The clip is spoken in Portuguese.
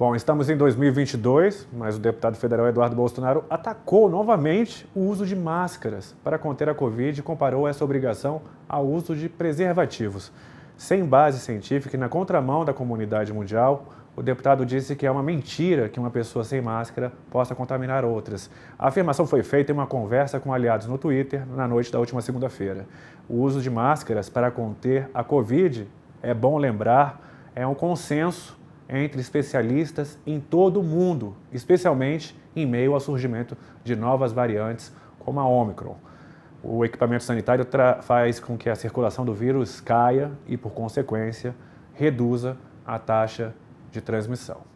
Bom, estamos em 2022, mas o deputado federal Eduardo Bolsonaro atacou novamente o uso de máscaras para conter a Covid e comparou essa obrigação ao uso de preservativos. Sem base científica e na contramão da comunidade mundial, o deputado disse que é uma mentira que uma pessoa sem máscara possa contaminar outras. A afirmação foi feita em uma conversa com aliados no Twitter na noite da última segunda-feira. O uso de máscaras para conter a Covid, é bom lembrar, é um consenso entre especialistas em todo o mundo, especialmente em meio ao surgimento de novas variantes como a Omicron. O equipamento sanitário faz com que a circulação do vírus caia e, por consequência, reduza a taxa de transmissão.